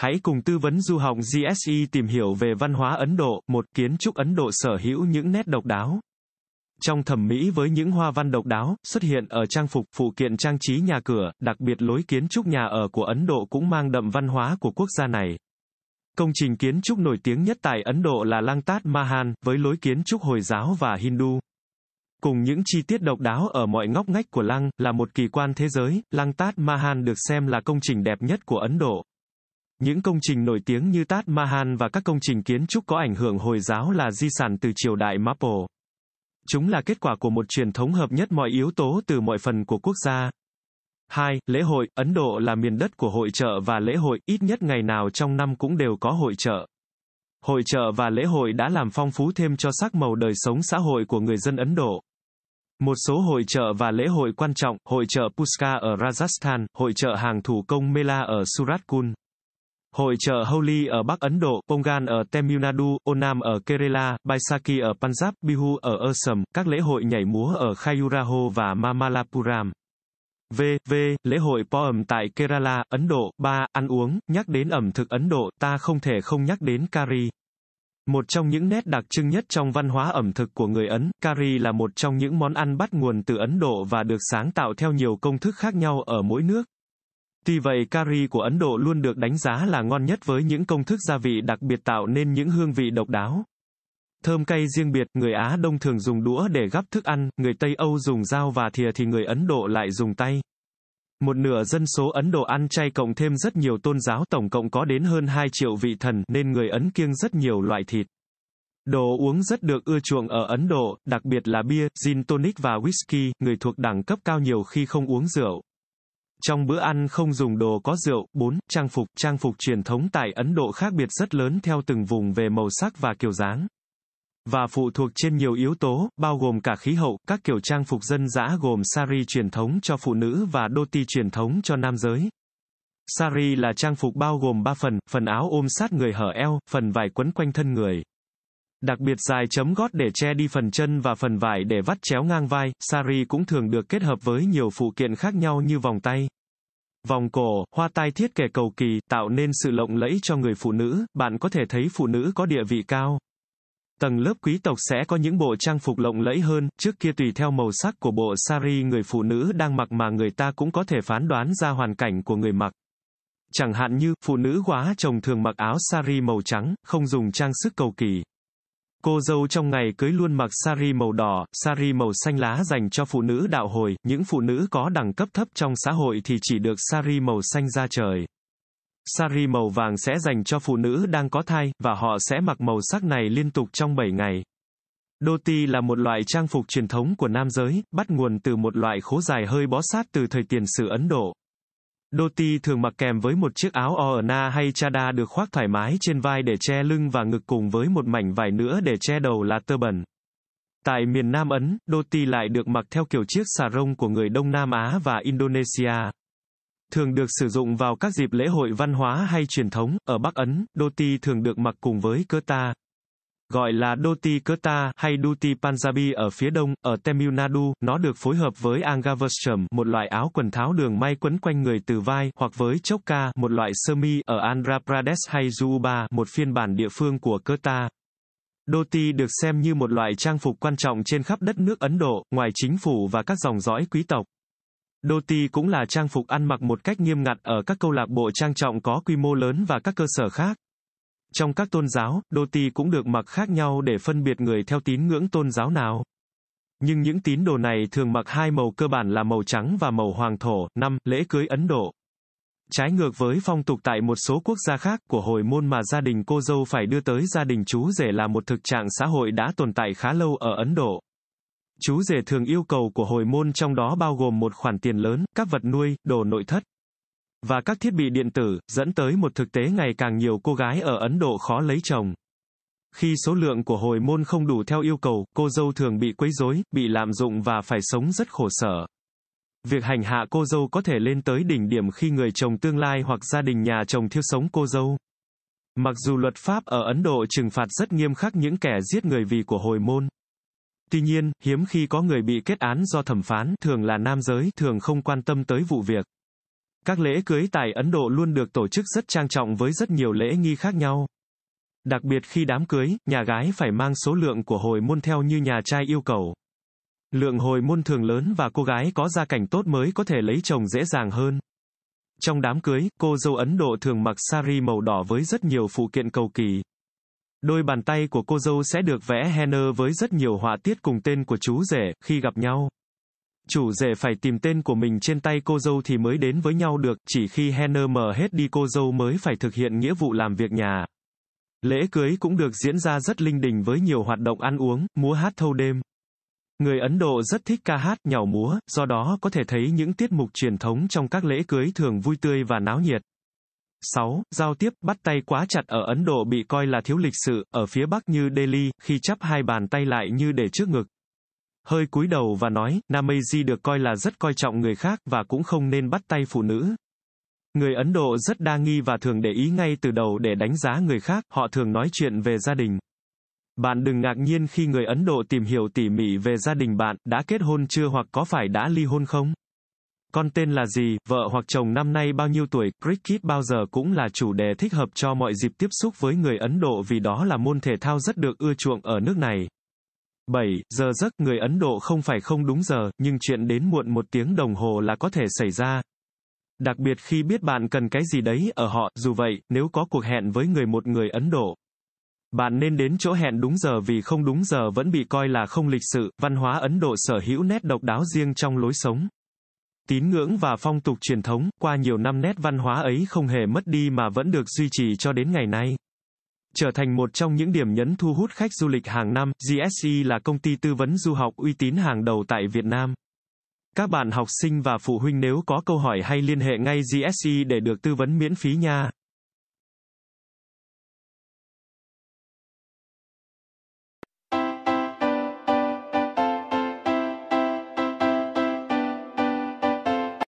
Hãy cùng tư vấn du học GSE tìm hiểu về văn hóa Ấn Độ, một kiến trúc Ấn Độ sở hữu những nét độc đáo. Trong thẩm mỹ với những hoa văn độc đáo, xuất hiện ở trang phục, phụ kiện trang trí nhà cửa, đặc biệt lối kiến trúc nhà ở của Ấn Độ cũng mang đậm văn hóa của quốc gia này. Công trình kiến trúc nổi tiếng nhất tại Ấn Độ là Lang Tát Mahan, với lối kiến trúc Hồi giáo và Hindu. Cùng những chi tiết độc đáo ở mọi ngóc ngách của Lăng, là một kỳ quan thế giới, Lang Tát Mahan được xem là công trình đẹp nhất của Ấn Độ. Những công trình nổi tiếng như Taj Mahal và các công trình kiến trúc có ảnh hưởng Hồi giáo là di sản từ triều đại Maple. Chúng là kết quả của một truyền thống hợp nhất mọi yếu tố từ mọi phần của quốc gia. 2. Lễ hội, Ấn Độ là miền đất của hội trợ và lễ hội, ít nhất ngày nào trong năm cũng đều có hội trợ. Hội trợ và lễ hội đã làm phong phú thêm cho sắc màu đời sống xã hội của người dân Ấn Độ. Một số hội trợ và lễ hội quan trọng, hội trợ Puska ở Rajasthan, hội trợ hàng thủ công Mela ở Suratkun, Hội chợ Holi ở Bắc Ấn Độ, Pongal ở Tamil Nadu, Onam ở Kerala, Baisakhi ở Punjab, Bihu ở Assam, các lễ hội nhảy múa ở Khayuraho và Mamalapuram. V.V. Lễ hội Poem tại Kerala, Ấn Độ. 3. Ăn uống, nhắc đến ẩm thực Ấn Độ, ta không thể không nhắc đến curry. Một trong những nét đặc trưng nhất trong văn hóa ẩm thực của người Ấn, curry là một trong những món ăn bắt nguồn từ Ấn Độ và được sáng tạo theo nhiều công thức khác nhau ở mỗi nước. Tuy vậy curry của Ấn Độ luôn được đánh giá là ngon nhất với những công thức gia vị đặc biệt tạo nên những hương vị độc đáo. Thơm cay riêng biệt, người Á Đông thường dùng đũa để gắp thức ăn, người Tây Âu dùng dao và thìa thì người Ấn Độ lại dùng tay. Một nửa dân số Ấn Độ ăn chay cộng thêm rất nhiều tôn giáo tổng cộng có đến hơn 2 triệu vị thần nên người Ấn kiêng rất nhiều loại thịt. Đồ uống rất được ưa chuộng ở Ấn Độ, đặc biệt là bia, gin tonic và whisky, người thuộc đẳng cấp cao nhiều khi không uống rượu. Trong bữa ăn không dùng đồ có rượu. 4. Trang phục. Trang phục truyền thống tại Ấn Độ khác biệt rất lớn theo từng vùng về màu sắc và kiểu dáng. Và phụ thuộc trên nhiều yếu tố, bao gồm cả khí hậu, các kiểu trang phục dân dã gồm sari truyền thống cho phụ nữ và dhoti truyền thống cho nam giới. Sari là trang phục bao gồm 3 phần, phần áo ôm sát người hở eo, phần vải quấn quanh thân người. Đặc biệt dài chấm gót để che đi phần chân và phần vải để vắt chéo ngang vai, sari cũng thường được kết hợp với nhiều phụ kiện khác nhau như vòng tay, vòng cổ, hoa tai thiết kẻ cầu kỳ, tạo nên sự lộng lẫy cho người phụ nữ, bạn có thể thấy phụ nữ có địa vị cao. Tầng lớp quý tộc sẽ có những bộ trang phục lộng lẫy hơn, trước kia tùy theo màu sắc của bộ sari người phụ nữ đang mặc mà người ta cũng có thể phán đoán ra hoàn cảnh của người mặc. Chẳng hạn như, phụ nữ quá chồng thường mặc áo sari màu trắng, không dùng trang sức cầu kỳ. Cô dâu trong ngày cưới luôn mặc sari màu đỏ, sari màu xanh lá dành cho phụ nữ đạo hồi, những phụ nữ có đẳng cấp thấp trong xã hội thì chỉ được sari màu xanh ra trời. Sari màu vàng sẽ dành cho phụ nữ đang có thai, và họ sẽ mặc màu sắc này liên tục trong 7 ngày. Dhoti là một loại trang phục truyền thống của nam giới, bắt nguồn từ một loại khố dài hơi bó sát từ thời tiền sử Ấn Độ. Đoti thường mặc kèm với một chiếc áo orna hay chada được khoác thoải mái trên vai để che lưng và ngực cùng với một mảnh vải nữa để che đầu là turban. Tại miền Nam Ấn, dhoti lại được mặc theo kiểu chiếc xà rông của người Đông Nam Á và Indonesia. Thường được sử dụng vào các dịp lễ hội văn hóa hay truyền thống, ở Bắc Ấn, dhoti thường được mặc cùng với kurta, gọi là Dhoti Kurta hay Dhuti Punjabi ở phía đông, ở Tamil Nadu, nó được phối hợp với Angavastram, một loại áo quần tháo đường may quấn quanh người từ vai, hoặc với Chokka, một loại sơ mi, ở Andhra Pradesh hay Juba, một phiên bản địa phương của Kurta. Dhoti được xem như một loại trang phục quan trọng trên khắp đất nước Ấn Độ, ngoài chính phủ và các dòng dõi quý tộc. Dhoti cũng là trang phục ăn mặc một cách nghiêm ngặt ở các câu lạc bộ trang trọng có quy mô lớn và các cơ sở khác. Trong các tôn giáo, đô ti cũng được mặc khác nhau để phân biệt người theo tín ngưỡng tôn giáo nào. Nhưng những tín đồ này thường mặc hai màu cơ bản là màu trắng và màu hoàng thổ. năm Lễ cưới Ấn Độ. Trái ngược với phong tục tại một số quốc gia khác của hồi môn mà gia đình cô dâu phải đưa tới gia đình chú rể là một thực trạng xã hội đã tồn tại khá lâu ở Ấn Độ. Chú rể thường yêu cầu của hồi môn trong đó bao gồm một khoản tiền lớn, các vật nuôi, đồ nội thất và các thiết bị điện tử, dẫn tới một thực tế ngày càng nhiều cô gái ở Ấn Độ khó lấy chồng. Khi số lượng của hồi môn không đủ theo yêu cầu, cô dâu thường bị quấy rối, bị lạm dụng và phải sống rất khổ sở. Việc hành hạ cô dâu có thể lên tới đỉnh điểm khi người chồng tương lai hoặc gia đình nhà chồng thiêu sống cô dâu. Mặc dù luật pháp ở Ấn Độ trừng phạt rất nghiêm khắc những kẻ giết người vì của hồi môn. Tuy nhiên, hiếm khi có người bị kết án do thẩm phán, thường là nam giới, thường không quan tâm tới vụ việc. Các lễ cưới tại Ấn Độ luôn được tổ chức rất trang trọng với rất nhiều lễ nghi khác nhau. Đặc biệt khi đám cưới, nhà gái phải mang số lượng của hồi môn theo như nhà trai yêu cầu. Lượng hồi môn thường lớn và cô gái có gia cảnh tốt mới có thể lấy chồng dễ dàng hơn. Trong đám cưới, cô dâu Ấn Độ thường mặc sari màu đỏ với rất nhiều phụ kiện cầu kỳ. Đôi bàn tay của cô dâu sẽ được vẽ henna với rất nhiều họa tiết cùng tên của chú rể khi gặp nhau. Chủ rể phải tìm tên của mình trên tay cô dâu thì mới đến với nhau được, chỉ khi Henner mở hết đi cô dâu mới phải thực hiện nghĩa vụ làm việc nhà. Lễ cưới cũng được diễn ra rất linh đình với nhiều hoạt động ăn uống, múa hát thâu đêm. Người Ấn Độ rất thích ca hát, nhảy múa, do đó có thể thấy những tiết mục truyền thống trong các lễ cưới thường vui tươi và náo nhiệt. 6. Giao tiếp, bắt tay quá chặt ở Ấn Độ bị coi là thiếu lịch sự, ở phía Bắc như Delhi, khi chắp hai bàn tay lại như để trước ngực hơi cúi đầu và nói, Nameji được coi là rất coi trọng người khác và cũng không nên bắt tay phụ nữ. Người Ấn Độ rất đa nghi và thường để ý ngay từ đầu để đánh giá người khác, họ thường nói chuyện về gia đình. Bạn đừng ngạc nhiên khi người Ấn Độ tìm hiểu tỉ mỉ về gia đình bạn, đã kết hôn chưa hoặc có phải đã ly hôn không? Con tên là gì, vợ hoặc chồng năm nay bao nhiêu tuổi, cricket bao giờ cũng là chủ đề thích hợp cho mọi dịp tiếp xúc với người Ấn Độ vì đó là môn thể thao rất được ưa chuộng ở nước này. 7 giờ giấc người Ấn Độ không phải không đúng giờ, nhưng chuyện đến muộn một tiếng đồng hồ là có thể xảy ra. Đặc biệt khi biết bạn cần cái gì đấy ở họ, dù vậy, nếu có cuộc hẹn với người một người Ấn Độ, bạn nên đến chỗ hẹn đúng giờ vì không đúng giờ vẫn bị coi là không lịch sự, văn hóa Ấn Độ sở hữu nét độc đáo riêng trong lối sống. Tín ngưỡng và phong tục truyền thống, qua nhiều năm nét văn hóa ấy không hề mất đi mà vẫn được duy trì cho đến ngày nay. Trở thành một trong những điểm nhấn thu hút khách du lịch hàng năm, GSE là công ty tư vấn du học uy tín hàng đầu tại Việt Nam. Các bạn học sinh và phụ huynh nếu có câu hỏi hay liên hệ ngay GSE để được tư vấn miễn phí nha.